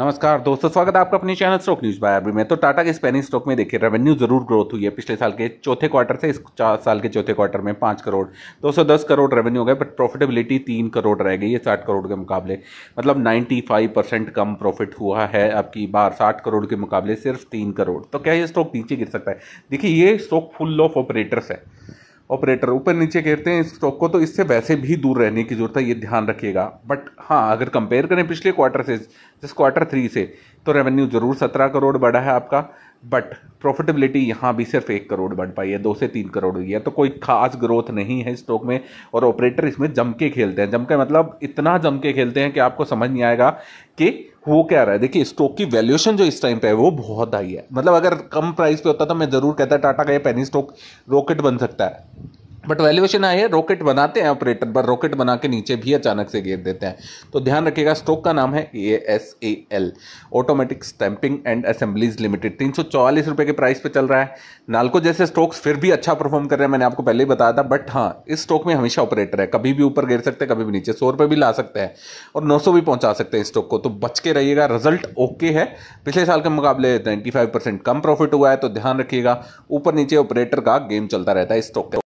नमस्कार दोस्तों स्वागत है आपका अपने चैनल स्टॉक न्यूज बाय अभी में तो टाटा के स्पेनिश स्टॉक में देखिए रेवेन्यू जरूर ग्रोथ हुई है पिछले साल के चौथे क्वार्टर से इस साल के चौथे क्वार्टर में पाँच करोड़ दो सौ दस करोड़ रेवेन्यू हो गए बट प्रॉफिटेबिलिटी तीन करोड़ रह गई है साठ करोड़ के मुकाबले मतलब नाइन्टी फाइव परसेंट कम प्रॉफिट हुआ है आपकी बार साठ करोड़ के मुकाबले सिर्फ तीन करोड़ तो क्या ये स्टॉक नीचे गिर सकता है देखिए ये स्टॉक फुल ऑफ ऑपरेटर्स है ऑपरेटर ऊपर नीचे कहते हैं इस स्टॉक को तो इससे वैसे भी दूर रहने की ज़रूरत है ये ध्यान रखिएगा बट हाँ अगर कंपेयर करें पिछले क्वार्टर से जिस क्वार्टर थ्री से तो रेवेन्यू ज़रूर सत्रह करोड़ बढ़ा है आपका बट प्रॉफिटेबिलिटी यहाँ भी सिर्फ एक करोड़ बढ़ पाई है दो से तीन करोड़ हुई है तो कोई खास ग्रोथ नहीं है स्टॉक में और ऑपरेटर इसमें जम के खेलते हैं जम के मतलब इतना जम के खेलते हैं कि आपको समझ नहीं आएगा कि वो क्या रहा है देखिए स्टॉक की वैल्यूएशन जो इस टाइम पे है वो बहुत हाई है मतलब अगर कम प्राइस पे होता तो मैं ज़रूर कहता टाटा का ये पेनी स्टॉक रॉकेट बन सकता है बट वैल्यूएशन आई है रॉकेट बनाते हैं ऑपरेटर पर रॉकेट बना के नीचे भी अचानक से गिर देते हैं तो ध्यान रखिएगा स्टॉक का नाम है A S A L automatic stamping and assemblies limited तीन सौ चौवालीस रुपये के प्राइस पे चल रहा है नालको जैसे स्टॉक्स फिर भी अच्छा परफॉर्म कर रहे हैं मैंने आपको पहले ही बताया था बट हाँ इस स्टॉक में हमेशा ऑपरेटर है कभी भी ऊपर गिर सकते हैं कभी भी नीचे सौ रुपये भी ला सकते हैं और नौ सौ भी पहुंचा सकते हैं इस स्टॉक को तो बच के रहिएगा रिजल्ट ओके है पिछले साल के मुकाबले नाइन्टी फाइव परसेंट कम प्रॉफिट हुआ है तो ध्यान रखिएगा ऊपर नीचे ऑपरेटर का गेम चलता रहता है इस स्टॉक